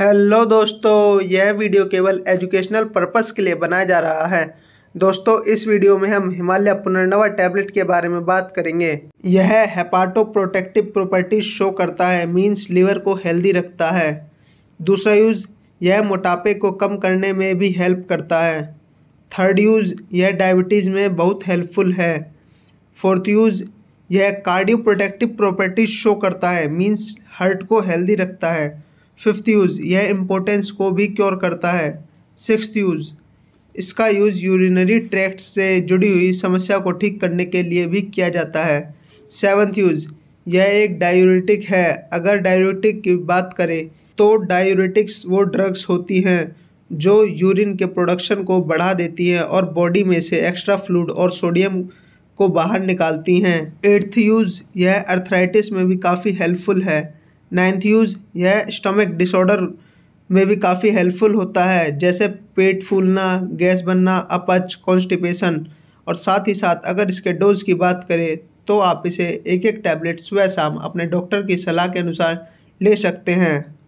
hello दोस्तों यह video केवल एजुकेशनल पर्पस के लिए बनाया जा रहा है दोस्तों इस वीडियो में हम हिमालय पुनर्नवा टैबलेट के बारे में बात करेंगे यह हेपाटो प्रोटेक्टिव प्रॉपर्टी शो करता है मींस लीवर को हेल्दी रखता है दूसरा यूज़ यह मोटापे को कम करने में भी हेल्प करता है थर्ड यूज़ यह डायबिटीज़ में बहुत हेल्पफुल है फोर्थ यूज़ यह कार्डियो प्रोटेक्टिव प्रॉपर्टी शो करता है मींस हार्ट को हेल्दी रखता है फिफ्थ यूज़ यह इम्पोर्टेंस को भी क्योर करता है सिक्स यूज़ इसका यूज़ यूरिनरी ट्रैक्ट से जुड़ी हुई समस्या को ठीक करने के लिए भी किया जाता है सेवन्थ यूज़ यह एक डायूरेटिक है अगर डायूरेटिक की बात करें तो डायूरेटिक्स वो ड्रग्स होती हैं जो यूरिन के प्रोडक्शन को बढ़ा देती हैं और बॉडी में से एक्स्ट्रा फ्लूड और सोडियम को बाहर निकालती हैं एट्थ यूज़ यह अर्थराइटिस में भी काफ़ी हेल्पफुल है नाइन्थ्यूज यह स्टमक डिसऑर्डर में भी काफ़ी हेल्पफुल होता है जैसे पेट फूलना गैस बनना अपच कॉन्स्टिपेशन और साथ ही साथ अगर इसके डोज की बात करें तो आप इसे एक एक टैबलेट सुबह शाम अपने डॉक्टर की सलाह के अनुसार ले सकते हैं